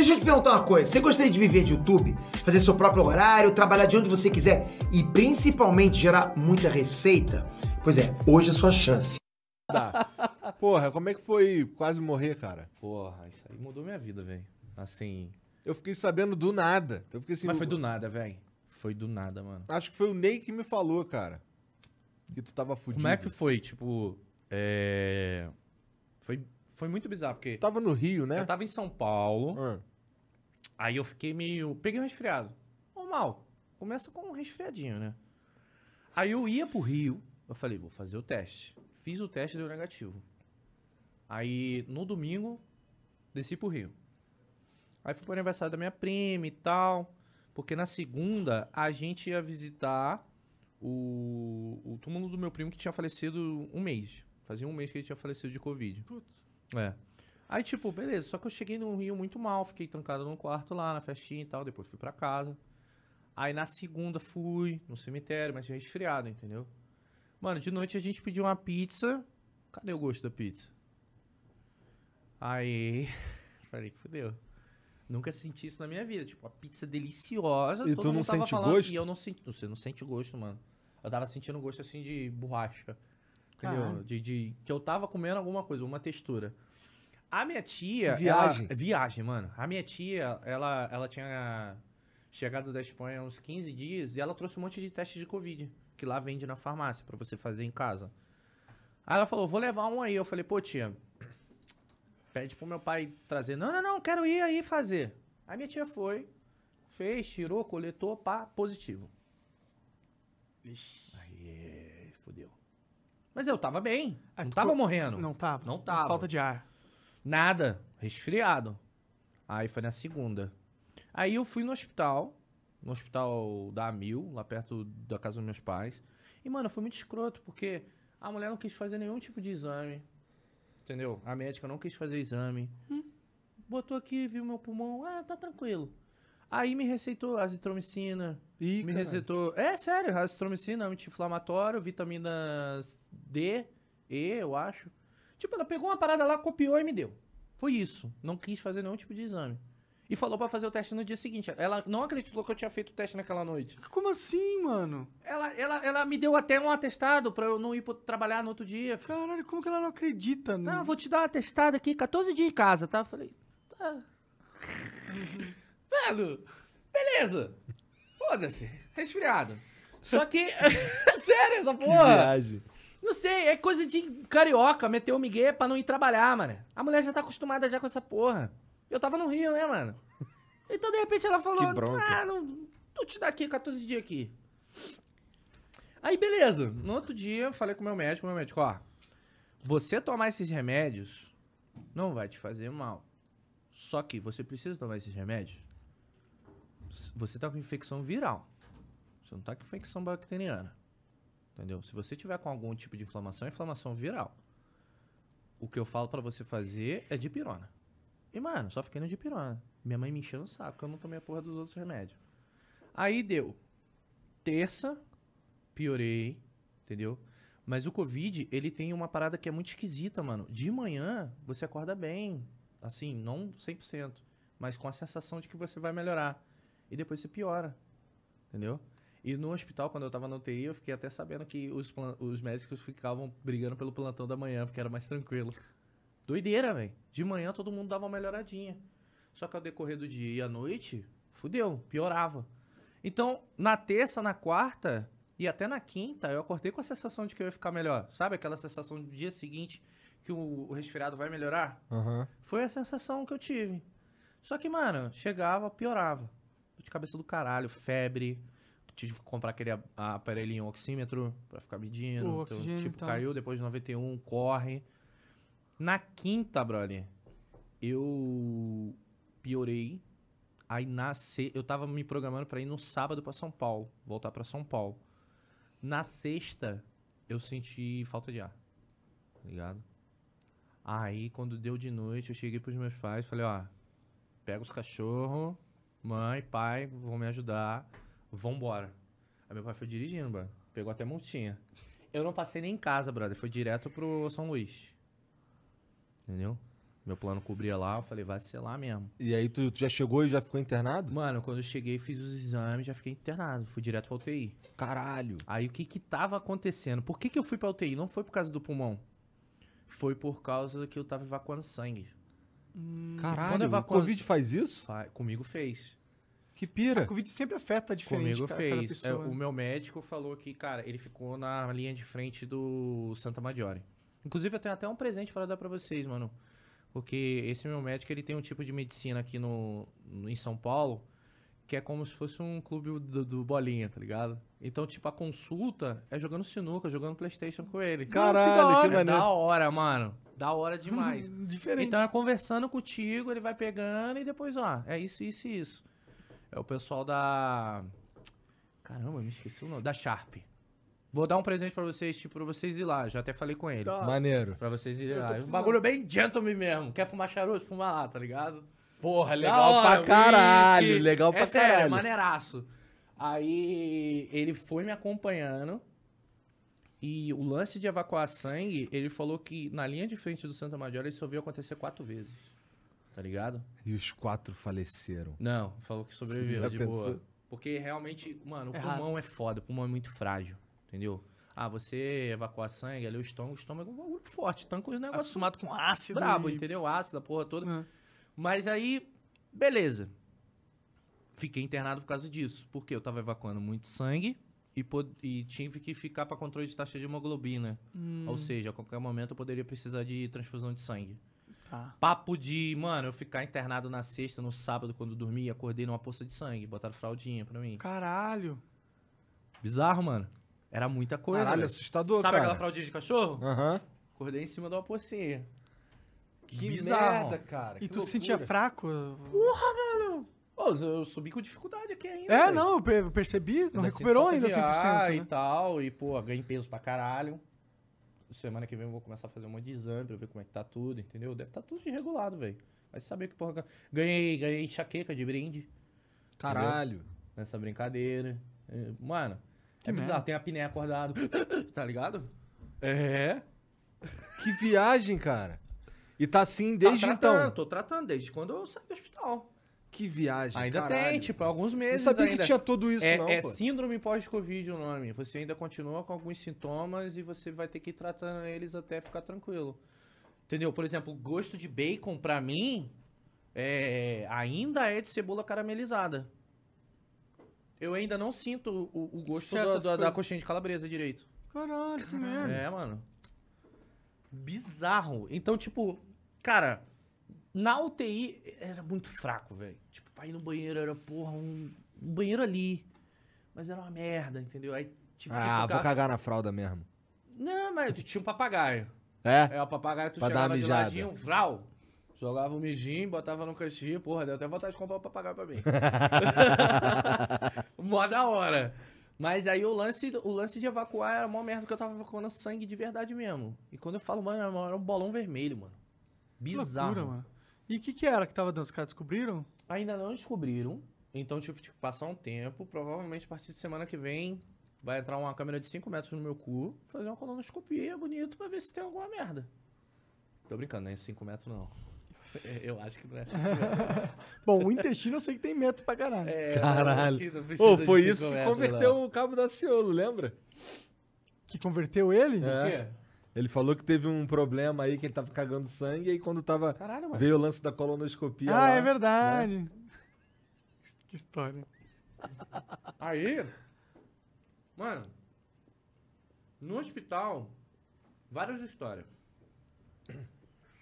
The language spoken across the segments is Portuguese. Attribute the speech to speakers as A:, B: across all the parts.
A: Deixa eu te perguntar uma coisa. Você gostaria de viver de YouTube? Fazer seu próprio horário, trabalhar de onde você quiser
B: e principalmente gerar muita receita? Pois é, hoje é a sua chance.
A: Tá. Porra, como é que foi quase morrer, cara? Porra, isso aí mudou minha vida, velho.
B: Assim. Eu fiquei sabendo do nada. Eu fiquei assim, Mas foi do nada, velho. Foi do nada, mano.
A: Acho que foi o Ney que me falou, cara. Que tu tava fudido. Como é que
B: foi? Tipo. É... Foi foi muito bizarro, porque. Tava no Rio, né? Eu tava em São Paulo. Ah. Aí eu fiquei meio. Peguei um resfriado. Normal. Começa com um resfriadinho, né? Aí eu ia pro Rio. Eu falei, vou fazer o teste. Fiz o teste deu negativo. Aí no domingo, desci pro Rio. Aí fui pro aniversário da minha prima e tal. Porque na segunda a gente ia visitar o, o túmulo do meu primo que tinha falecido um mês. Fazia um mês que ele tinha falecido de Covid. Putz. É. Aí, tipo, beleza, só que eu cheguei no Rio muito mal, fiquei trancado num quarto lá, na festinha e tal, depois fui para casa. Aí na segunda fui no cemitério, mas tinha resfriado, entendeu? Mano, de noite a gente pediu uma pizza. Cadê o gosto da pizza? Aí. Falei, fudeu. Nunca senti isso na minha vida. Tipo, a pizza deliciosa. E tu não sente falando, gosto? E eu não senti. Você não sente gosto, mano. Eu tava sentindo gosto assim de borracha. Entendeu? De, de, que eu tava comendo alguma coisa, uma textura. A minha tia. Viagem. Ela, viagem, mano. A minha tia, ela, ela tinha chegado da Espanha uns 15 dias e ela trouxe um monte de teste de Covid, que lá vende na farmácia para você fazer em casa. Aí ela falou: vou levar um aí. Eu falei: pô, tia, pede pro meu pai trazer. Não, não, não, quero ir aí fazer. Aí minha tia foi, fez, tirou, coletou, pá, positivo. Ixi. Aí, fodeu. Mas eu tava bem. É, não tava co... morrendo. Não tava. Não tava. Falta de ar. Nada, resfriado. Aí foi na segunda. Aí eu fui no hospital, no hospital da Amil, lá perto da casa dos meus pais. E, mano, foi muito escroto, porque a mulher não quis fazer nenhum tipo de exame. Entendeu? A médica não quis fazer exame. Hum. Botou aqui, viu meu pulmão. Ah, tá tranquilo. Aí me receitou azitromicina. Ih, me receitou. É, sério, azitromicina, anti-inflamatório, vitamina D, E, eu acho. Tipo, ela pegou uma parada lá, copiou e me deu. Foi isso. Não quis fazer nenhum tipo de exame. E falou para fazer o teste no dia seguinte. Ela não acreditou que eu tinha feito o teste naquela noite. Como assim, mano? Ela, ela, ela me deu até um atestado para eu não ir trabalhar no outro dia. Caralho, como que ela não acredita, né? Não, vou te dar um atestado aqui, 14 dias em casa, tá? Falei, tá. Velho, beleza. Foda-se, resfriado. Só que, sério, essa porra. Que viagem. Não sei, é coisa de carioca, meter o migué pra não ir trabalhar, mano. A mulher já tá acostumada já com essa porra. Eu tava no Rio, né, mano? Então, de repente, ela falou, ah, não... Tu te dá aqui 14 dias aqui. Aí, beleza. No outro dia, eu falei com o meu médico, meu médico, ó... Você tomar esses remédios não vai te fazer mal. Só que você precisa tomar esses remédios. Você tá com infecção viral. Você não tá com infecção bacteriana entendeu? Se você tiver com algum tipo de inflamação, é inflamação viral. O que eu falo para você fazer é pirona. E, mano, só fiquei no pirona. Minha mãe me encheu no saco, que eu não tomei a porra dos outros remédios. Aí deu. Terça, piorei, entendeu? Mas o Covid, ele tem uma parada que é muito esquisita, mano. De manhã, você acorda bem. Assim, não 100%, mas com a sensação de que você vai melhorar. E depois você piora, entendeu? E no hospital, quando eu tava na UTI, eu fiquei até sabendo que os, os médicos ficavam brigando pelo plantão da manhã, porque era mais tranquilo. Doideira, velho. De manhã todo mundo dava uma melhoradinha. Só que ao decorrer do dia e à noite, fudeu, piorava. Então, na terça, na quarta e até na quinta, eu acordei com a sensação de que eu ia ficar melhor. Sabe aquela sensação do dia seguinte que o, o resfriado vai melhorar? Uhum. Foi a sensação que eu tive. Só que, mano, chegava, piorava. De cabeça do caralho, febre, tive que comprar aquele aparelhinho oxímetro para ficar medindo. O então, tipo, tá. caiu depois de 91, corre. Na quinta, brother, eu piorei. Aí na eu tava me programando para ir no sábado para São Paulo, voltar para São Paulo. Na sexta, eu senti falta de ar. Tá ligado? Aí quando deu de noite, eu cheguei pros meus pais, falei, ó, pega os cachorros, mãe, pai, vão me ajudar Vambora. Aí meu pai foi dirigindo, mano. Pegou até multinha. Eu não passei nem em casa, brother. Foi direto pro São Luís. Entendeu? Meu plano cobria lá, eu falei, vai ser lá mesmo. E aí tu, já chegou e já ficou internado? Mano, quando eu cheguei, fiz os exames, já fiquei internado. Fui direto pra UTI. Caralho. Aí o que que tava acontecendo? Por que que eu fui pra UTI? Não foi por causa do pulmão. Foi por causa que eu tava evacuando sangue.
A: Caralho, quando o Covid
B: faz isso? Comigo fez. Que pira. A Covid sempre afeta diferente Comigo cara, fez. É, o meu médico falou que, cara, ele ficou na linha de frente do Santa Maggiore. Inclusive, eu tenho até um presente para dar para vocês, mano. Porque esse meu médico, ele tem um tipo de medicina aqui no, no em São Paulo que é como se fosse um clube do, do, bolinha, tá ligado? Então, tipo, a consulta é jogando sinuca, jogando Playstation com ele. Caralho, que, que é maneiro. da hora, mano. Da hora demais. Diferente. Então é conversando contigo, ele vai pegando e depois, ó, é isso, isso e isso. É o pessoal da. Caramba, me esqueci o nome. Da Sharp. Vou dar um presente pra vocês, tipo, pra vocês ir lá. Já até falei com ele. Tá. Maneiro. Pra vocês irem lá. É um bagulho bem gentleman mesmo. Quer fumar charuto? Fuma lá, tá ligado? Porra, legal hora, pra caralho. Whisky. Legal pra é sério, é caralho. maneiraço. Aí ele foi me acompanhando. E o lance de evacuar sangue, ele falou que na linha de frente do Santa Major ele só viu acontecer quatro vezes tá ligado?
A: E os quatro faleceram. Não,
B: falou que sobreviveu de pensou? boa. Porque realmente, mano, o é pulmão é foda, o pulmão é muito frágil, entendeu? Ah, você evacuar sangue, ali o estômago, o estômago é um bagulho forte, tanca os negócios. Acostumado com ácido. Brabo, e... entendeu? Ácido, a porra toda. Uhum. Mas aí, beleza. Fiquei internado por causa disso. Porque eu tava evacuando muito sangue, e, e tive que ficar para controle de taxa de hemoglobina. Hum. Ou seja, a qualquer momento eu poderia precisar de transfusão de sangue. Tá. Papo de, mano, eu ficar internado na sexta, no sábado, quando dormi, acordei numa poça de sangue. Botaram fraldinha pra mim. Caralho. Bizarro, mano. Era muita coisa. Caralho, velho. assustador, Sabe cara. aquela fraldinha de cachorro? Aham. Uhum. Acordei em cima de uma pocinha. Que Bizarro. merda, cara. E que tu sentia fraco? Porra, mano. Pô, eu subi com dificuldade aqui ainda. É, velho. não,
A: eu percebi. Não assim, recuperou ainda 100%. Ah, né? e
B: tal. E, pô, ganhei peso pra caralho semana que vem eu vou começar a fazer um monte de exame pra ver como é que tá tudo, entendeu? Deve tá tudo desregulado, velho. Vai saber que porra. Ganhei, ganhei enxaqueca de brinde. Caralho. Entendeu? Nessa brincadeira. É, mano, é que é merda. tem a piné acordado. tá ligado? É. Que
A: viagem, cara. E tá assim tá desde tá tratando, então.
B: Tô tratando desde quando eu saí do hospital.
A: Que viagem, Ainda caralho. tem, tipo, alguns meses Não sabia ainda. que tinha tudo isso, é, não, É pô.
B: síndrome pós-Covid o nome. Você ainda continua com alguns sintomas e você vai ter que ir tratando eles até ficar tranquilo. Entendeu? Por exemplo, gosto de bacon, pra mim, é, ainda é de cebola caramelizada. Eu ainda não sinto o, o gosto do, do, da coxinha de calabresa direito. Caralho, que é, merda. É, mano. Bizarro. Então, tipo, cara, na UTI era muito fraco, velho. Tipo, pra ir no banheiro era, porra, um, um banheiro ali. Mas era uma merda, entendeu? Aí tive ah, que vou cagar
A: na fralda mesmo.
B: Não, mas tu tinha um papagaio. É? É, o papagaio tu pra chegava de ladinho, vral. Jogava o um mijinho, botava no cantinho, porra, deu até vontade de comprar o papagaio pra mim. Mó da hora. Mas aí o lance, o lance de evacuar era mó merda, porque eu tava evacuando sangue de verdade mesmo. E quando eu falo, mano, era um bolão vermelho, mano. Bizarro. Loucura, mano. E o que, que era que tava dando? Os caras descobriram? Ainda não descobriram. Então tive tipo, que tipo, passar um tempo. Provavelmente a partir de semana que vem vai entrar uma câmera de 5 metros no meu cu, fazer uma colonoscopia é bonito pra ver se tem alguma merda. Tô brincando, né? 5 metros não. Eu acho que não é. Bom,
A: o intestino eu sei que tem metro pra caralho. É, caralho. Pô, foi isso que converteu não. o cabo da Ciolo, lembra? Que converteu ele? É. O quê? É. Ele falou que teve um problema aí, que ele tava cagando sangue, e aí quando tava. Caralho, veio o lance da colonoscopia. Ah, lá, é né? verdade.
B: Né? Que história. Aí, mano, no hospital, várias histórias.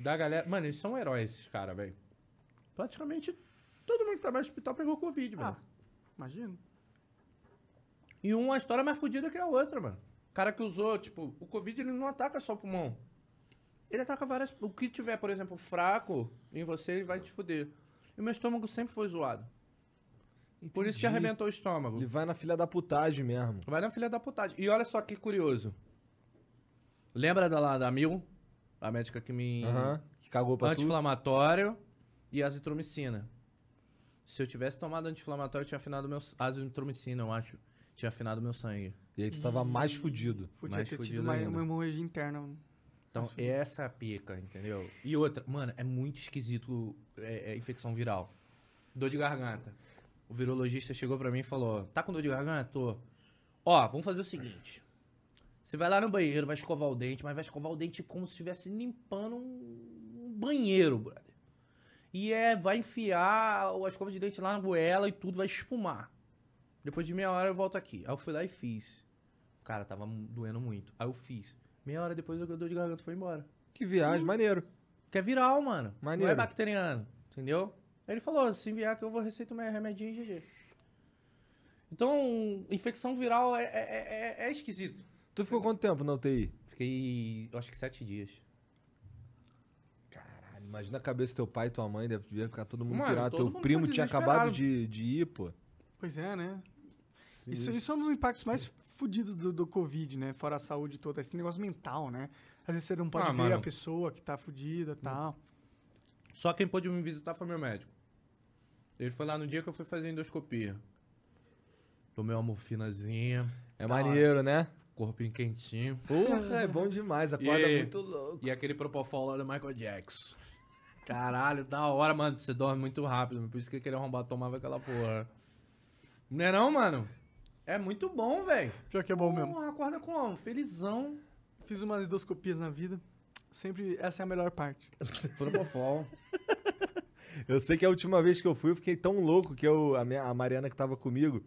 B: Da galera. Mano, eles são heróis, esses caras, velho. Praticamente todo mundo que trabalha tá no hospital pegou Covid, mano. Ah, imagino. E uma história mais fodida que a outra, mano cara que usou, tipo, o Covid ele não ataca só o pulmão. Ele ataca várias. O que tiver, por exemplo, fraco em você, ele vai te fuder. E meu estômago sempre foi zoado. Entendi. Por isso que arrebentou o estômago. Ele vai na filha da putagem mesmo. Vai na filha da putagem. E olha só que curioso. Lembra da lá da Mil? A médica que me. Uhum, que cagou pra Anti-inflamatório e azitromicina. Se eu tivesse tomado anti-inflamatório, eu tinha afinado meu azitromicina, eu acho tinha afinado meu sangue. E aí tu tava hum. mais fudido. Podia mais ter fudido tido uma, ainda. uma hemorragia interna. Então, essa é a pica, entendeu? E outra, mano, é muito esquisito é, é infecção viral. Dor de garganta. O virologista chegou para mim e falou: tá com dor de garganta? Tô. Ó, vamos fazer o seguinte. Você vai lá no banheiro, vai escovar o dente, mas vai escovar o dente como se estivesse limpando um banheiro, brother. E é, vai enfiar a escova de dente lá na goela e tudo vai espumar. Depois de meia hora eu volto aqui. Aí eu fui lá e fiz. Cara, tava doendo muito. Aí eu fiz. Meia hora depois o dor de garganta foi embora. Que viagem, Sim. maneiro. Que é viral, mano. Maneiro. Não é bacteriano, entendeu? Aí ele falou, se enviar que eu vou receitar meu remedinho GG. Então, infecção viral é, é, é, é, é esquisito. Tu ficou quanto tempo na UTI? Fiquei, acho que sete dias.
A: Caralho, imagina a cabeça do teu pai e tua mãe, deve ficar todo mundo Mano, pirado. Todo teu mundo primo tinha acabado de, de ir, pô. Pois é, né? Isso, isso é um dos impactos mais fodidos do, do Covid, né? Fora a saúde toda, esse negócio mental, né? Às vezes você não pode Ah, ver a pessoa
B: que tá fodida e tal. Só quem pôde me visitar foi meu médico. Ele foi lá no dia que eu fui fazer endoscopia. Tomei uma morfinazinha, É tá. maneiro, né? corpinho quentinho. Porra, é bom demais. Acorda E- muito louco. E aquele Propofol lá do Michael Jackson. Caralho, da hora, mano. Você dorme muito rápido. Por isso que aquele arrombado tomava aquela porra. Não é não, mano? É muito bom, velho. Pior que é bom mesmo. Acorda como? Felizão. Fiz umas endoscopias na vida. Sempre essa é a melhor parte. Propofol.
A: eu sei que a última vez que eu fui, eu fiquei tão louco que eu, a, minha, a Mariana que tava comigo,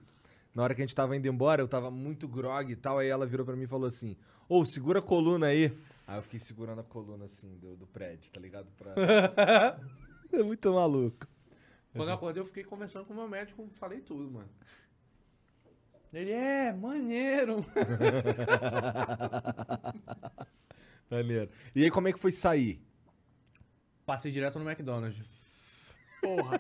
A: na hora que a gente tava indo embora, eu tava muito grog e tal. Aí ela virou para mim e falou assim: Ô, oh, segura a coluna aí. Aí eu fiquei segurando a coluna assim
B: do, do prédio, tá ligado? Pra... é muito maluco. Quando eu acordei, eu fiquei conversando com o meu médico, falei tudo, mano. Ele é maneiro.
A: maneiro. E aí, como é que foi
B: sair? Passei direto no McDonald's. Porra.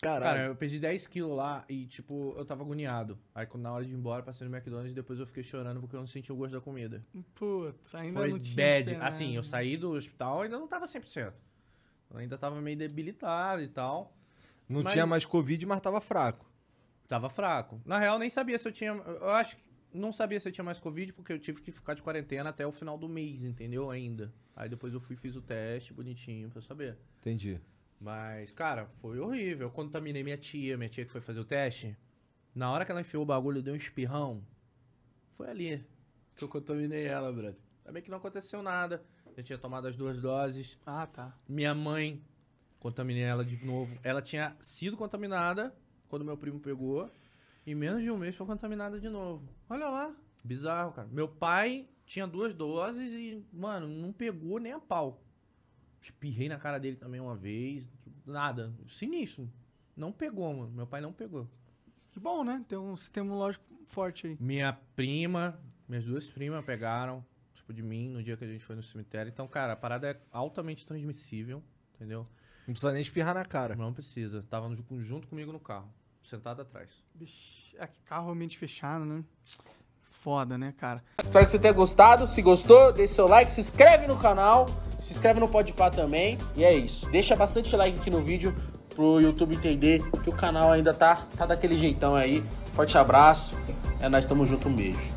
B: Caralho. Cara, eu perdi 10 quilos lá e, tipo, eu tava agoniado. Aí, na hora de ir embora, passei no McDonald's e depois eu fiquei chorando porque eu não senti o gosto da comida. Putz, ainda Foi não tinha. Bad. Assim, né? eu saí do hospital e ainda não tava 100%. Eu ainda tava meio debilitado e tal.
A: Não mas... tinha mais Covid, mas tava fraco.
B: Tava fraco. Na real, nem sabia se eu tinha. Eu acho que. Não sabia se eu tinha mais Covid, porque eu tive que ficar de quarentena até o final do mês, entendeu? Ainda. Aí depois eu fui fiz o teste bonitinho pra saber. Entendi. Mas, cara, foi horrível. Eu contaminei minha tia, minha tia que foi fazer o teste. Na hora que ela enfiou o bagulho, deu um espirrão. Foi ali que eu contaminei ela, brother. Também que não aconteceu nada. Eu tinha tomado as duas doses. Ah, tá. Minha mãe, contaminei ela de novo. Ela tinha sido contaminada quando meu primo pegou. E menos de um mês foi contaminada de novo. Olha lá. Bizarro, cara. Meu pai tinha duas doses e, mano, não pegou nem a pau. Espirrei na cara dele também uma vez. Nada. Sinistro. Não pegou, mano. Meu pai não pegou. Que bom, né? Tem um sistema lógico forte aí. Minha prima, minhas duas primas pegaram, tipo, de mim no dia que a gente foi no cemitério. Então, cara, a parada é altamente transmissível, entendeu? Não precisa nem espirrar na cara. Não precisa. Tava junto comigo no carro, sentado atrás. Bicho,
A: é que carro realmente fechado, né?
B: Foda, né, cara? Espero que você tenha gostado. Se gostou, deixe seu like, se inscreve no canal, se inscreve no Podpah também. E é isso. Deixa bastante like aqui no vídeo pro YouTube entender que o canal ainda tá, tá daquele jeitão aí. Forte abraço. É nós, tamo junto, um beijo.